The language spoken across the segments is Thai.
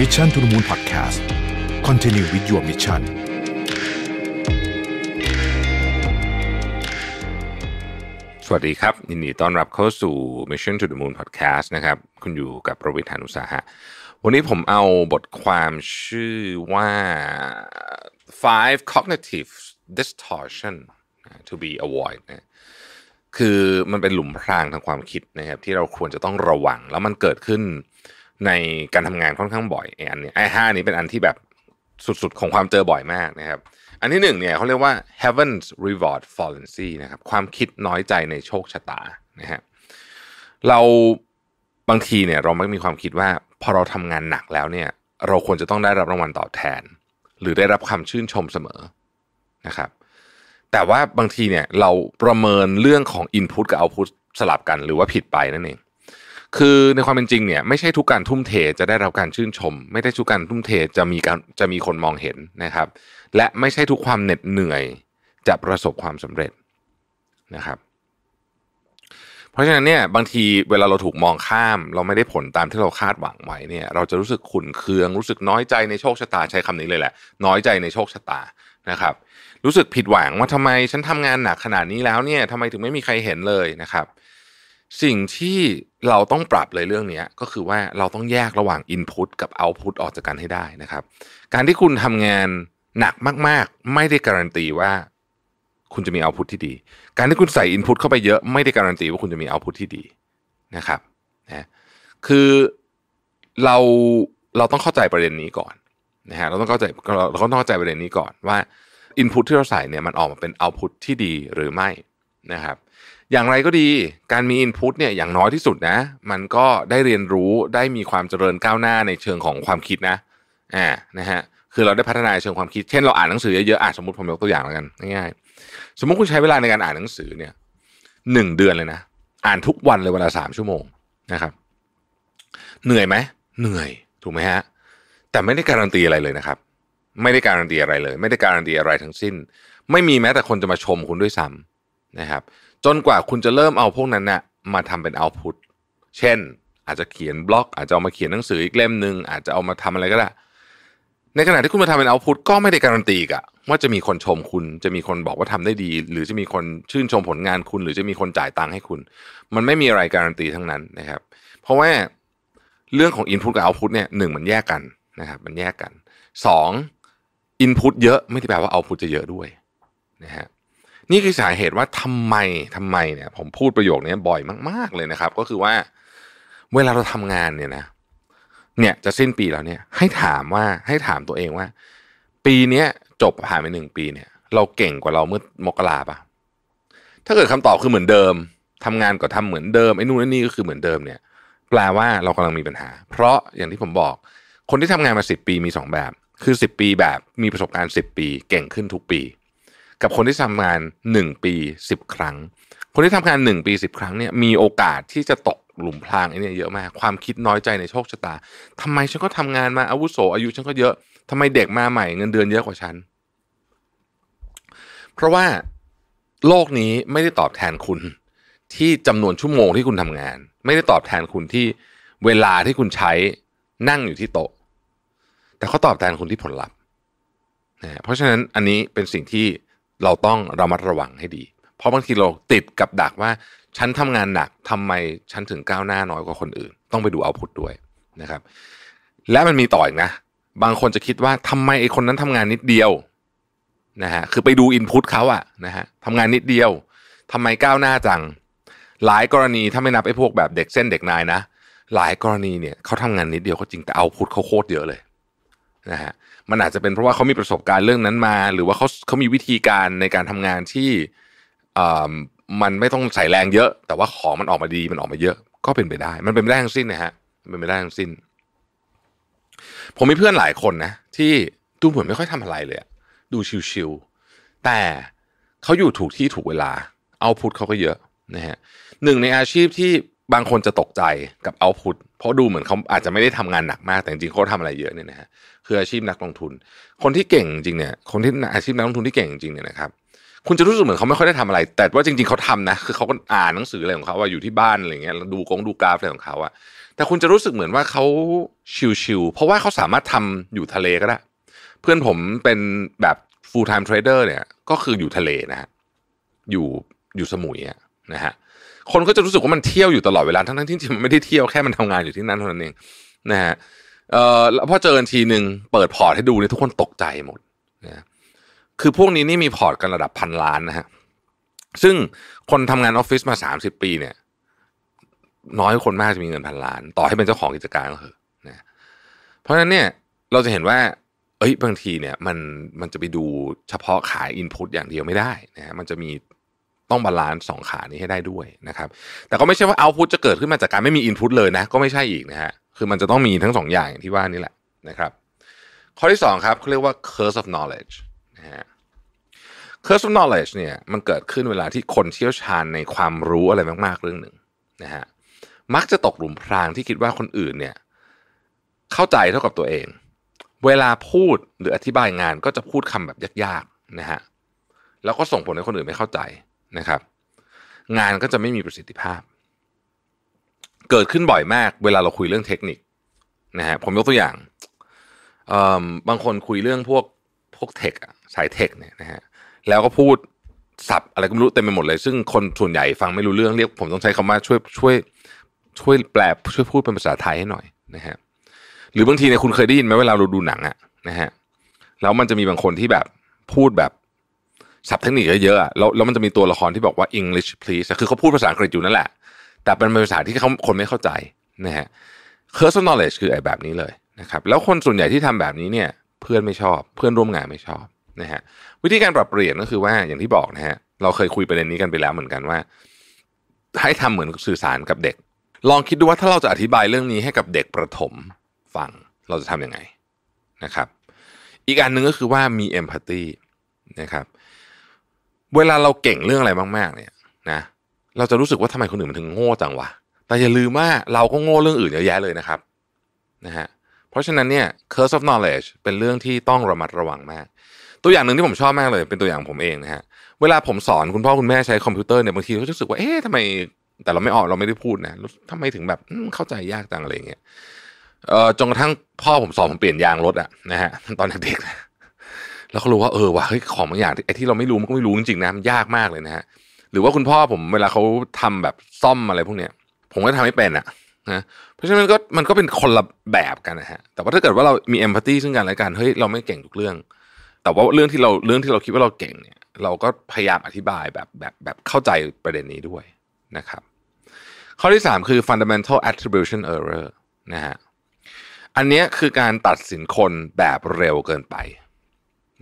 มิชชั่นทุลมูลพอดแคสต์คอนเทนิววิดีโอมิชชั่นสวัสดีครับยินดีต้อนรับเข้าสู่ Mission to the Moon Podcast นะครับคุณอยู่กับประวิทธานุสาหะวันนี้ผมเอาบทความชื่อว่า five cognitive distortion to be avoid นะคือมันเป็นหลุมพรางทางความคิดนะครับที่เราควรจะต้องระวังแล้วมันเกิดขึ้นในการทำงานค่อนข้างบ่อยไอ้อันนี้ไอ้ห้านี้เป็นอันที่แบบสุด ๆ ของความเจอบ่อยมากนะครับอันที่หนึ่งเนี่ยเขาเรียกว่า heaven's reward fallacy นะครับความคิดน้อยใจในโชคชะตานะฮะเราบางทีเนี่ยเราไม่มีความคิดว่าพอเราทำงานหนักแล้วเนี่ย เราควรจะต้องได้รับรางวัลตอบแทน หรือได้รับคำชื่นชมเสมอนะครับ แต่ว่าบางทีเนี่ยเราประเมินเรื่องของ Input กับ Output สลับกันหรือว่าผิดไปนั่นเองคือในความเป็นจริงเนี่ยไม่ใช่ทุกการทุ่มเทจะได้รับการชื่นชม ไม่ได้ทุกการทุ่มเทจะมีการจะมีคนมองเห็นนะครับ และไม่ใช่ทุกความเหน็ดเหนื่อย จะประสบความสำเร็จนะครับ เพราะฉะนั้นเนี่ยบางทีเวลาเราถูกมองข้าม เราไม่ได้ผลตามที่เราคาดหวังไว้เนี่ยเราจะรู้สึกขุ่นเคืองรู้สึกน้อยใจในโชคชะตาใช้คำนี้เลยแหละ น้อยใจในโชคชะตานะครับ รู้สึกผิดหวังว่าทำไมฉันทำงานหนักขนาดนี้แล้วเนี่ยทำไมถึงไม่มีใครเห็นเลยนะครับสิ่งที่เราต้องปรับเลยเรื่องนี้ก็คือว่าเราต้องแยกระหว่าง Input กับ Output ออกจากกันให้ได้นะครับ การที่คุณทำงานหนักมาก ๆ ไม่ได้การันตีว่าคุณจะมีเอาพุ t ที่ดี การที่คุณใส่ Input เข้าไปเยอะไม่ได้การันตีว่าคุณจะมีเอาพุ t ที่ดีนะครับนะคือเราเราต้องเข้าใจประเด็นนี้ก่อนนะฮะเราต้องเข้าใจเราต้องเข้าใจประเด็นนี้ก่อนว่า Input ที่เราใส่เนี่ยมันออกมาเป็นเอาพุ t ที่ดีหรือไม่นะครับอย่างไรก็ดีการมี input เนี่ยอย่างน้อยที่สุดนะ มันก็ได้เรียนรู้ได้มีความเจริญก้าวหน้าในเชิงของความคิดนะอ่านะฮะคือเราได้พัฒนาเชิงความคิด เช่นเราอ่านหนังสือเยอะๆอ่นสมมติผมยกตัวอย่างแล้วกันง่าย ๆ สมมติคุณใช้เวลาในการอ่านหนังสือเนี่ยหนึ่งเดือนเลยนะ อ่านทุกวันเลยเวลาสามชั่วโมงนะครับ เหนื่อยไหมเหนื่อยถูกไหมฮะแต่ไม่ได้การันตีอะไรเลยนะครับ ไม่ได้การันตีอะไรเลย ไม่ได้การันตีอะไรทั้งสิ้น ไม่มีแม้แต่คนจะมาชมคุณด้วยซ้ำนะครับจนกว่าคุณจะเริ่มเอาพวกนั้นนะ่ะมาทำเป็นเอาพุต เช่น อาจจะเขียนบล็อก อาจจะเอามาเขียนหนังสืออีกเล่มหนึ่งอาจจะเอามาทำอะไรก็ได้ ในขณะที่คุณมาทำเป็นเอาพุตก็ไม่ได้การันตีกะว่าจะมีคนชมคุณ จะมีคนบอกว่าทำได้ดี หรือจะมีคนชื่นชมผลงานคุณ หรือจะมีคนจ่ายตังค์ให้คุณ มันไม่มีอะไรการันตีทั้งนั้นนะครับ เพราะว่าเรื่องของอินพุตกับาต์พุตเนี่ยหนึ่งมันแยกกันนะครับ มันแยกกัน 2. Input เยอะไม่ได้แปลว่าเอาพุตจะเยอะด้วย นะฮะนี่คือสาเหตุว่าทำไมทำไมเนี่ย ผมพูดประโยคนี้บ่อยมาก ๆ เลยนะครับ ก็คือว่า เวลาเราทำงานเนี่ยนะ เนี่ยจะสิ้นปีแล้วเนี่ยให้ถามว่าให้ถามตัวเองว่า ปีเนี้ยจบผ่านไปหนึ่งปีเนี่ย เราเก่งกว่าเราเมื่อมกราปะถ้าเกิดคำตอบคือเหมือนเดิม ทำงานก็ทำเหมือนเดิมไอ้นู่นไอ้นี่ก็คือเหมือนเดิมเนี่ย แปลว่าเรากำลังมีปัญหา เพราะอย่างที่ผมบอก คนที่ทำงานมาสิบปีมีสองแบบ คือสิบปีแบบมีประสบการณ์สิบปีเก่งขึ้นทุกปีกับคนที่ทำงาน 1 ปี 10 ครั้ง คนที่ทำงาน 1 ปี 10 ครั้งเนี่ยมีโอกาสที่จะตกหลุมพรางไอ้นี่เยอะมากความคิดน้อยใจในโชคชะตา ทำไมฉันก็ทำงานมาอาวุโสอายุฉันก็เยอะทำไมเด็กมาใหม่เงินเดือนเยอะกว่าฉัน เพราะว่าโลกนี้ไม่ได้ตอบแทนคุณที่จำนวนชั่วโมงที่คุณทำงาน ไม่ได้ตอบแทนคุณที่เวลาที่คุณใช้นั่งอยู่ที่โต๊ะ แต่เขาตอบแทนคุณที่ผลลัพธ์นะเพราะฉะนั้นอันนี้เป็นสิ่งที่เราต้องระมัดระวังให้ดี เพราะบางทีเราติดกับดักว่าฉันทำงานหนัก ทำไมฉันถึงก้าวหน้าน้อยกว่าคนอื่น ต้องไปดูเอาพุทด้วยนะครับ และมันมีต่ออีกนะ บางคนจะคิดว่าทำไมไอคนนั้นทำงานนิดเดียวนะฮะคือไปดูอินพุตเขาอะนะฮะทำงานนิดเดียว ทำไมก้าวหน้าจัง หลายกรณีถ้าไม่นับไอ้พวกแบบเด็กเส้นเด็กนายนะหลายกรณีเนี่ยเขาทำงานนิดเดียวก็จริงแต่เอาพุทเขาโคตรเยอะเลยนะฮะมันอาจจะเป็นเพราะว่าเขามีประสบการณ์เรื่องนั้นมาหรือว่าเขาเขามีวิธีการในการทำงานที่มันไม่ต้องใส่แรงเยอะแต่ว่าของมันออกมาดีมันออกมาเยอะ ก็เป็นไปได้ มันเป็นไปได้ทั้งสิ้นนะฮะเป็นไปได้ทั้งสิ้นผมมีเพื่อนหลายคนนะ ที่ดูเหมือนไม่ค่อยทำอะไรเลยดูชิวๆแต่เขาอยู่ถูกที่ถูกเวลาเอาพุทเขาก็เยอะนะฮะหนึ่งในอาชีพที่บางคนจะตกใจกับเอาพุตเพราะดูเหมือนเขาอาจจะไม่ได้ทำงานหนักมากแต่จริงเขาทำอะไรเยอะเนี่ยนะฮะคืออาชีพนักลงทุน คนที่เก่งจริงเนี่ยคนที่อาชีพนักลงทุนที่เก่งจริงเนี่ยนะครับคุณจะรู้สึกเหมือนเขาไม่ค่อยได้ทำอะไร แต่ว่าจริงๆเขาทำนะคือเขาก็อ่านหนังสืออะไรของเขาว่าอยู่ที่บ้านอะไรเงี้ยดูกงดูกราฟอะไรของเขาอะแต่คุณจะรู้สึกเหมือนว่าเขาชิลๆเพราะว่าเขาสามารถทำอยู่ทะเลก็ได้เพื่อนผมเป็นแบบ full time trader เนี่ยก็คืออยู่ทะเลนะฮะอยู่อยู่สมุยนะฮะคนก็จะรู้สึกว่ามันเที่ยวอยู่ตลอดเวลาทั้งๆที่จริงมันไม่ได้เที่ยว แค่มันทำงานอยู่ที่นั่นเท่านั้นเองนะฮะเอ่อแล้วพอเจอกันทีหนึ่งเปิดพอร์ตให้ดูเนี่ยทุกคนตกใจหมดนะคือพวกนี้นี่มีพอร์ตกันระดับพันล้านนะฮะ ซึ่งคนทำงานออฟฟิศมาสามสิบปีเนี่ยน้อยคนมากจะมีเงินพันล้าน ต่อให้เป็นเจ้าของกิจการก็เถอะนะเพราะฉะนั้นเนี่ยเราจะเห็นว่าเอ้ยบางทีเนี่ยมันมันจะไปดูเฉพาะขายอินพุตอย่างเดียวไม่ได้นะมันจะมีต้องบาลานซ์สองขานี้ให้ได้ด้วยนะครับ แต่ก็ไม่ใช่ว่าเอาพุทจะเกิดขึ้นมาจากการไม่มีอินพุตเลยนะ ก็ไม่ใช่อีกนะฮะ คือมันจะต้องมีทั้งสองอย่างที่ว่านี่แหละนะครับ ข้อที่สองครับเขาเรียกว่า curse of knowledge นะฮะ curse of knowledge เนี่ยมันเกิดขึ้นเวลาที่คนเชี่ยวชาญในความรู้อะไรมากๆเรื่องหนึ่งนะฮะ มักจะตกหลุมพรางที่คิดว่าคนอื่นเนี่ยเข้าใจเท่ากับตัวเอง เวลาพูดหรืออธิบายงานก็จะพูดคำแบบยากๆนะฮะ แล้วก็ส่งผลให้คนอื่นไม่เข้าใจนะครับงานก็จะไม่มีประสิทธิภาพ เกิดขึ้นบ่อยมาก เวลาเราคุยเรื่องเทคนิค นะฮะผมยกตัวอย่างบางคนคุยเรื่องพวกพวกเทคสายเทคเนี่ยนะฮะแล้วก็พูดสับอะไรก็ไม่รู้เต็มไปหมดเลย ซึ่งคนส่วนใหญ่ฟังไม่รู้เรื่องเรียก ผมต้องใช้คำว่าช่วยช่วย ช่วยแปลช่วยพูดเป็นภาษาไทยให้หน่อยนะฮะหรือบางทีเนี่ยคุณเคยได้ยินไหมเวลาเราดูหนังอะนะฮะแล้วมันจะมีบางคนที่แบบพูดแบบศัพท์เทคนิคเยอะๆแล้วแล้วมันจะมีตัวละครที่บอกว่า English please คือเขาพูดภาษาอังกฤษอยู่นั่นแหละ แต่เป็นภาษาที่เขาคนไม่เข้าใจนะฮะ personal knowledge คือไอ้แบบนี้เลยนะครับ แล้วคนส่วนใหญ่ที่ทำแบบนี้เนี่ย เพื่อนไม่ชอบ เพื่อนร่วมงานไม่ชอบนะฮะวิธีการปรับเปลี่ยนก็คือว่าอย่างที่บอกนะฮะเราเคยคุยประเด็นนี้กันไปแล้วเหมือนกันว่า ให้ทำเหมือนสื่อสารกับเด็ก ลองคิดดูว่าถ้าเราจะอธิบายเรื่องนี้ให้กับเด็กประถมฟังเราจะทํำยังไงนะครับ อีกอันหนึ่งก็คือว่ามีเอมพัตตีนะครับเวลาเราเก่งเรื่องอะไรมาก ๆ เนี่ยนะเราจะรู้สึกว่าทำไมคนอื่นมันถึงโง่จังวะแต่อย่าลืมว่าเราก็โง่เรื่องอื่นเยอะแยะเลยนะครับนะฮะเพราะฉะนั้นเนี่ย curse of knowledge เป็นเรื่องที่ต้องระมัดระวังมาก ตัวอย่างหนึ่งที่ผมชอบมากเลยเป็นตัวอย่างผมเองนะฮะเวลาผมสอนคุณพ่อ คุณแม่ใช้คอมพิวเตอร์ เนี่ยบางทีเขาจะรู้สึกว่าเอ๊ะทำไมแต่เราไม่ออกเราไม่ได้พูดนะทำไมถึงแบบเข้าใจยากจังอะไรเงี้ยเอ่อจนกระทั่งพ่อผมสอนผมเปลี่ยนยางรถอะนะฮะตอนเด็กๆแล้วเขารู้ว่าเออว่ะของบางอย่างไอ้ที่เราไม่รู้มันก็ไม่รู้จริงๆนะมันยากมากเลยนะฮะหรือว่าคุณพ่อผมเวลาเขาทำแบบซ่อมอะไรพวกเนี้ยผมก็ทำไม่เป็นอะนะเพราะฉะนั้นนก็มันก็เป็นคนละแบบกันนะฮะแต่ว่าถ้าเกิดว่าเรามีเอมพัตตีซึ่งกันและกันเฮ้ยเราไม่เก่งทุกเรื่อง แต่ว่าเรื่องที่เราเรื่องที่เราคิดว่าเราเก่งเนี่ยเราก็พยายามอธิบายแบบแบบแบบเข้าใจประเด็นนี้ด้วยนะครับข้อที่ 3 คือ fundamental attribution error นะฮะอันนี้คือการตัดสินคนแบบเร็วเกินไป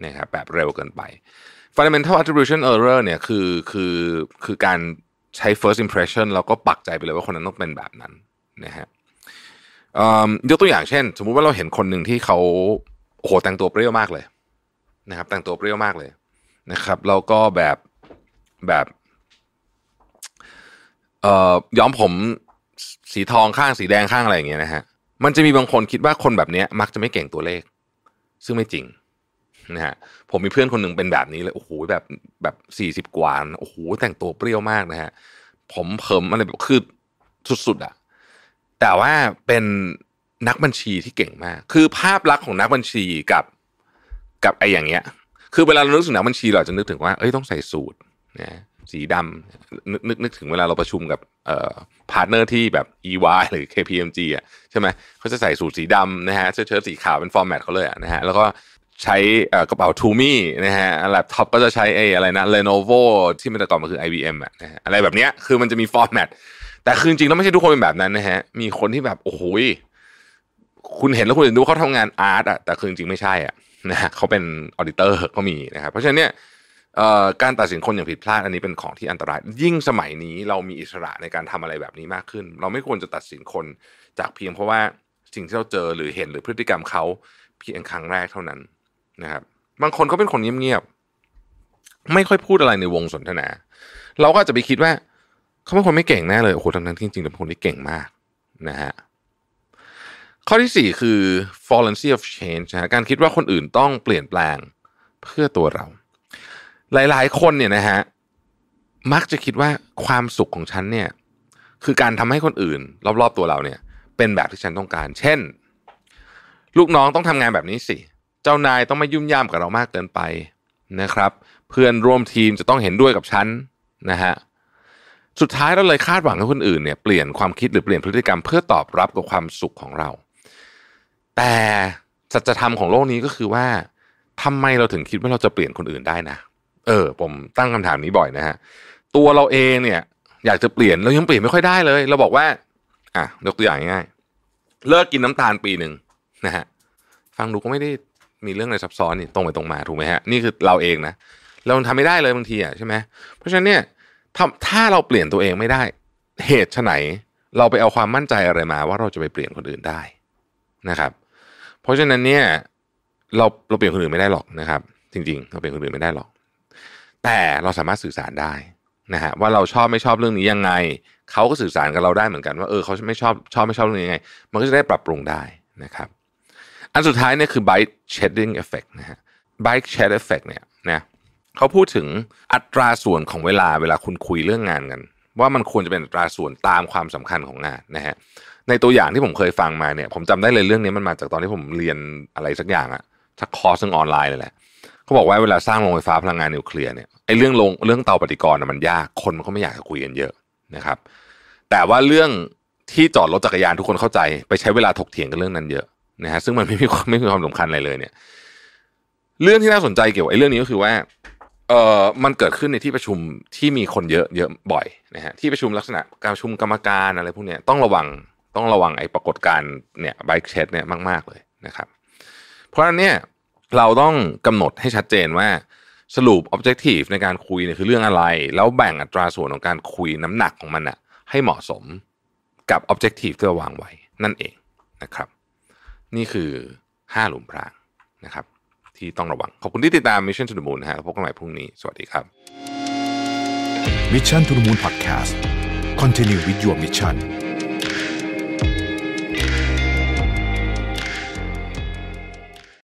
นะครับแบบเร็วเกินไป fundamental attribution error เนี่ยคือคือคือการใช้ first impression แล้วก็ปักใจไปเลยว่าคนนั้นต้องเป็นแบบนั้นนะฮะยกตัวอย่างเช่น สมมุติว่าเราเห็นคนหนึ่งที่เขาโอ้หแต่งตัวเปรี้ยวมากเลยนะครับแต่งตัวเปรี้ยวมากเลยนะครับ เราก็แบบแบบเอ่อย้อมผมสีทองข้างสีแดงข้างอะไรอย่างเงี้ยนะฮะมันจะมีบางคนคิดว่าคนแบบนี้มักจะไม่เก่งตัวเลข ซึ่งไม่จริงนะฮะผมมีเพื่อนคนหนึ่งเป็นแบบนี้เลยโอ้โหแบบแบบสี่สิบกว่าโอ้โหแต่งตัวเปรี้ยวมากนะฮะผมเพิ่มอะไรแบบคือสุดๆอะแต่ว่าเป็นนักบัญชีที่เก่งมาก คือภาพลักษณ์ของนักบัญชีกับ กับไอ้อย่างเงี้ย คือเวลาเรานึกถึงนักบัญชีเราจะนึกถึงว่าเอ้ยต้องใส่สูตรนะสีดำนึกนึกนึกถึงเวลาเราประชุมกับเอ่อพาร์ทเนอร์ที่แบบ EY หรือ KPMG อ่ะใช่ไหมเขาจะใส่สูตรสีดำนะฮะเสื้อเชิ้ตสีขาวเป็นฟอร์แมตเขาเลยนะฮะแล้วก็ใช้กระเป๋าทูมี่นะฮะแล็ปท็อปก็จะใช้ไอ้อะไรนะ Lenovo ที่มันแต่ก่อนมันคือ IBM อะนะฮะอะไรแบบเนี้ยคือมันจะมีฟอร์แมตแต่คือจริงแล้วไม่ใช่ทุกคนเป็นแบบนั้นนะฮะมีคนที่แบบโอ้โหคุณเห็นแล้วคุณจะดูเขาทำงานอาร์ตอะแต่คือจริงไม่ใช่อ่ะนะฮะเขาเป็นออดิเตอร์ก็มีนะครับเพราะฉะนั้นเนี่ยการตัดสินคนอย่างผิดพลาด อันนี้เป็นของที่อันตรายยิ่งสมัยนี้เรามีอิสระในการทำอะไรแบบนี้มากขึ้น เราไม่ควรจะตัดสินคนจากเพียงเพราะว่าสิ่งที่เราเจอ หรือเห็นหรือพฤติกรรมเขาเพียงครั้งแรกเท่านั้นนะครับบางคนเขาเป็นคนเงียบๆไม่ค่อยพูดอะไรในวงสนทนา เราก็อาจจะไปคิดว่าเขาเป็นคนไม่เก่งแน่เลยโอ้โหทั้งนั้นจริงๆเป็นคนที่เก่งมากนะฮะข้อที่4คือ fallacy of change นะการคิดว่าคนอื่นต้องเปลี่ยนแปลงเพื่อตัวเรา หลายๆคนเนี่ยนะฮะมักจะคิดว่าความสุขของฉันเนี่ยคือการทำให้คนอื่นรอบๆตัวเราเนี่ยเป็นแบบที่ฉันต้องการ เช่น ลูกน้องต้องทำงานแบบนี้สิเจ้านายต้องไม่ยุ่มย่ามกับเรามากเกินไปนะครับ เพื่อนร่วมทีมจะต้องเห็นด้วยกับฉันนะฮะสุดท้ายเราเลยคาดหวังให้คนอื่นเนี่ยเปลี่ยนความคิดหรือเปลี่ยนพฤติกรรมเพื่อตอบรับกับความสุขของเรา แต่สัจธรรมของโลกนี้ก็คือว่า ทำไมเราถึงคิดว่าเราจะเปลี่ยนคนอื่นได้นะเออ ผมตั้งคำถามนี้บ่อยนะฮะตัวเราเองเนี่ย อยากจะเปลี่ยนเรายังเปลี่ยนไม่ค่อยได้เลยเราบอกว่าอ่ะยกตัวอย่างง่ายเลิกกินน้ำตาลปีหนึ่งนะฮะฟังดูก็ไม่ได้มีเรื่องอะไรซับซ้อนนี่ตรงไปตรงมาถูกไหมฮะนี่คือเราเองนะเราทำไม่ได้เลยบางทีอ่ะใช่ไหมเพราะฉะนั้นเนี่ยถ้าเราเปลี่ยนตัวเองไม่ได้ เหตุไหน เราไปเอาความมั่นใจอะไรมา ว่าเราจะไปเปลี่ยนคนอื่นได้นะครับ เพราะฉะนั้นเนี่ย เราเราเปลี่ยนคนอื่นไม่ได้หรอกนะครับ จริง ๆเราเปลี่ยนคนอื่นไม่ได้หรอก แต่เราสามารถสื่อสารได้นะฮะว่าเราชอบไม่ชอบเรื่องนี้ยังไงเขาก็สื่อสารกับเราได้เหมือนกันว่า เออเขาไม่ชอบชอบไม่ชอบเรื่องนี้ยังไง มันก็จะได้ปรับปรุงได้นะครับอันสุดท้ายเนี่ยคือ bite shedding effect นะฮะ bite shed effect เนี่ยนะเขาพูดถึงอัตราส่วนของเวลาเวลาคุณคุยเรื่องงานกัน ว่ามันควรจะเป็นอัตราส่วนตามความสำคัญของงานนะฮะ ในตัวอย่างที่ผมเคยฟังมาเนี่ย ผมจำได้เลยเรื่องนี้มันมาจากตอนที่ผมเรียนอะไรสักอย่างอะสักคอร์สออนไลน์เลยแหละเขาบอกว่าเวลาสร้างโรงไฟฟ้าพลังงานนิวเคลียร์เนี่ยไอ้เรื่องลงเรื่องเตาปฏิกรณ์มันยากคนมันก็ไม่อยากจะคุยกันเยอะนะครับแต่ว่าเรื่องที่จอดรถจักรยานทุกคนเข้าใจไปใช้เวลาถกเถียงกันเรื่องนั้นเยอะนะฮะซึ่งมันไม่มีความไม่มีความสำคัญอะไรเลยเนี่ย เรื่องที่น่าสนใจเกี่ยวกับไอ้เรื่องนี้ก็คือว่าเอ่อมันเกิดขึ้นในที่ประชุมที่มีคนเยอะเยอะบ่อยนะฮะที่ประชุมลักษณะการประชุมกรรมการอะไรพวกเนี้ยต้องระวังต้องระวังไอ้ปรากฏการเนี่ยไบค์เชดเนี่ยมากๆเลยนะครับ เพราะฉะนั้นเนี่ยเราต้องกำหนดให้ชัดเจนว่าสรุปเป้าหมายในการคุยเนี่ยคือเรื่องอะไร แล้วแบ่งอัตราส่วนของการคุยน้ำหนักของมันอะให้เหมาะสมกับเป้าหมายที่เราวางไว้นั่นเองนะครับนี่คือ5หลุมพรางนะครับ ที่ต้องระวังขอบคุณที่ติดตาม Mission to the Moon นะฮะพบกันใหม่พรุ่งนี้ สวัสดีครับ Mission to the Moon Podcast Continue with your mission